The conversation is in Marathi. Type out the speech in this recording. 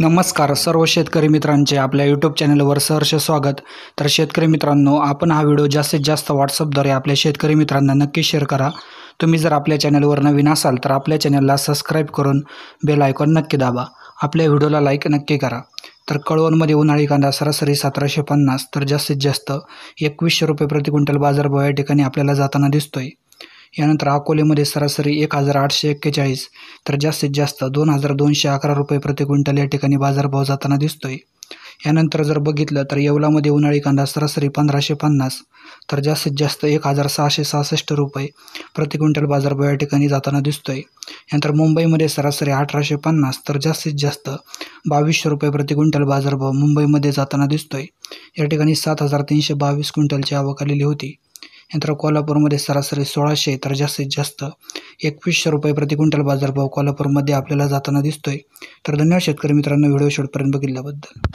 नमस्कार सर्व शेतकरी मित्रांचे आपल्या यूट्यूब चॅनलवर सहर्ष स्वागत तर शेतकरी मित्रांनो आपण हा व्हिडिओ जास्तीत जास्त व्हॉट्सअपद्वारे आपल्या शेतकरी मित्रांना नक्की शेअर करा तुम्ही जर आपल्या चॅनलवर नवीन असाल तर आपल्या चॅनलला सबस्क्राईब करून बेल आयकॉन नक्की दाबा आपल्या व्हिडिओला लाईक नक्की करा तर कळवणमध्ये उन्हाळी कांदा सरासरी सतराशे पन्नास तर जास्तीत जास्त एकवीसशे रुपये प्रति क्विंटल बाजारभाव या ठिकाणी आपल्याला जाताना दिसतोय यानंतर अकोलेमध्ये सरासरी एक हजार आठशे एक्केचाळीस तर जास्तीत जास्त दोन हजार दोनशे अकरा रुपये प्रति क्विंटल या ठिकाणी बाजारभाव जाताना दिसतोय यानंतर जर बघितलं तर येवलामध्ये उन्हाळी कांदा सरासरी पंधराशे पन्नास तर जास्तीत जास्त एक हजार सहाशे सहासष्ट रुपये प्रति क्विंटल बाजारभाव या ठिकाणी जाताना दिसतोय यानंतर मुंबईमध्ये सरासरी अठराशे पन्नास तर जास्तीत जास्त बावीसशे रुपये प्रति क्विंटल बाजारभाव मुंबईमध्ये जाताना दिसतोय या ठिकाणी सात हजार तीनशे बावीस क्विंटलची आवक आलेली होती नंतर कोल्हापूरमध्ये सरासरी सोळाशे तर जास्तीत जास्त एकवीसशे रुपये प्रति क्विंटल बाजारभाव कोल्हापूरमध्ये आपल्याला जाताना दिसतोय तर धन्यवाद शेतकरी मित्रांनो व्हिडिओ शूटपर्यंत बघितल्याबद्दल